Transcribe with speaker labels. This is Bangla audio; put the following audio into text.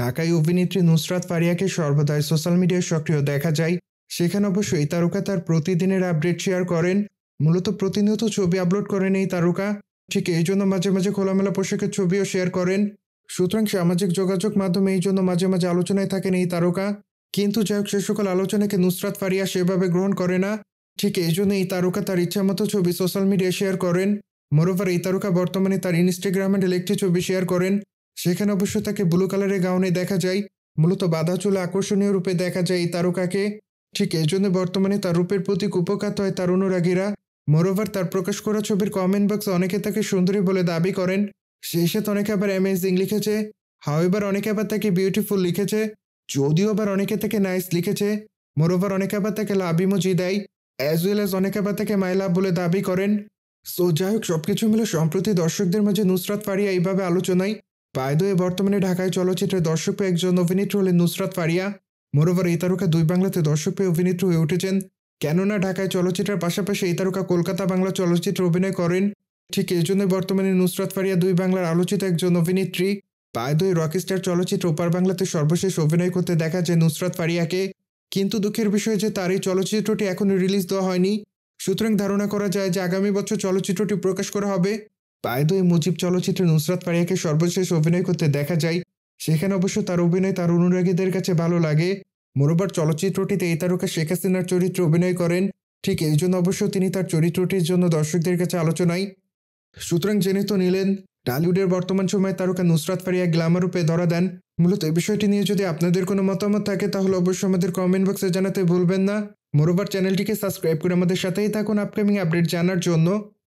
Speaker 1: ঢাকায় অভিনেত্রী নুসরাত ফারিয়াকে সর্বদাই সোশ্যাল মিডিয়ায় সক্রিয় দেখা যায় সেখানে অবশ্য এই তারকা তার প্রতিদিনের আপডেট শেয়ার করেন মূলত প্রতিনিয়ত ছবি আপলোড করেন এই তারকা ঠিক এই জন্য মাঝে মাঝে খোলামেলা পোশাকের ছবিও শেয়ার করেন সুতরাং সামাজিক যোগাযোগ মাধ্যমে এই জন্য মাঝে মাঝে আলোচনায় থাকেন এই তারকা কিন্তু যাই হোক সে সকল আলোচনাকে নুসরাত ফারিয়া সেভাবে গ্রহণ করে না ঠিক এই জন্য এই তারকা তার ইচ্ছামতো ছবি সোশ্যাল মিডিয়ায় শেয়ার করেন মোরোভার এই তারকা বর্তমানে তার ইনস্টাগ্রাম হ্যান্ডেল একটি ছবি শেয়ার করেন সেখানে অবশ্য তাকে ব্লু কালারের গাউনে দেখা যায় মূলত বাধা চলে আকর্ষণীয় রূপে দেখা যায় এই তারকাকে ঠিক জন্য বর্তমানে তার রূপের প্রতি উপকার হয় তার অনুরাগীরা মোরওভার তার প্রকাশ করা ছবির কমেন্ট বক্সে অনেকে তাকে সুন্দরী বলে দাবি করেন সেই সাথে অনেকে আবার অ্যামেজিং লিখেছে এবার অনেকে আবার তাকে বিউটিফুল লিখেছে যদিও আবার অনেকে তাকে নাইস লিখেছে মোরওভার অনেকে আবার তাকে লাভ ইমোজি দেয় অ্যাজ ওয়েল অ্যাজ অনেকে আবার তাকে মাই লাভ বলে দাবি করেন সো যাই হোক সবকিছু মিলে সম্প্রতি দর্শকদের মাঝে নুসরাত ফারিয়া এইভাবে আলোচনায় বায়দোয়ে বর্তমানে ঢাকায় চলচ্চিত্রে দর্শক পেয়ে একজন অভিনেত্রী হলেন নুসরাত ফারিয়া মোরোভার এই তারকা দুই বাংলাতে দর্শক পেয়ে অভিনেত্রী হয়ে উঠেছেন কেননা ঢাকায় চলচ্চিত্রের পাশাপাশি এই তারকা কলকাতা বাংলা চলচ্চিত্রে অভিনয় করেন ঠিক এই জন্যই বর্তমানে নুসরাত ফারিয়া দুই বাংলার আলোচিত একজন অভিনেত্রী বায়দোয়ে রকস্টার চলচ্চিত্র ওপার বাংলাতে সর্বশেষ অভিনয় করতে দেখা যায় নুসরাত ফারিয়াকে কিন্তু দুঃখের বিষয় যে তার এই চলচ্চিত্রটি এখনও রিলিজ দেওয়া হয়নি সুতরাং ধারণা করা যায় যে আগামী বছর চলচ্চিত্রটি প্রকাশ করা হবে বায়দুই মুজিব চলচ্চিত্রে নুসরাত পারিয়াকে সর্বশেষ অভিনয় করতে দেখা যায় সেখানে অবশ্য তার অভিনয় তার অনুরাগীদের কাছে ভালো লাগে মোরবার চলচ্চিত্রটিতে এই তারকা শেখ হাসিনার চরিত্রে অভিনয় করেন ঠিক এই জন্য অবশ্য তিনি তার চরিত্রটির জন্য দর্শকদের কাছে আলোচনায় সুতরাং জেনে তো নিলেন টালিউডের বর্তমান সময়ে তারকা নুসরাত ফারিয়া গ্ল্যামার রূপে ধরা দেন মূলত এই বিষয়টি নিয়ে যদি আপনাদের কোনো মতামত থাকে তাহলে অবশ্যই আমাদের কমেন্ট বক্সে জানাতে ভুলবেন না মোরবার চ্যানেলটিকে সাবস্ক্রাইব করে আমাদের সাথেই থাকুন আপকামিং আপডেট জানার জন্য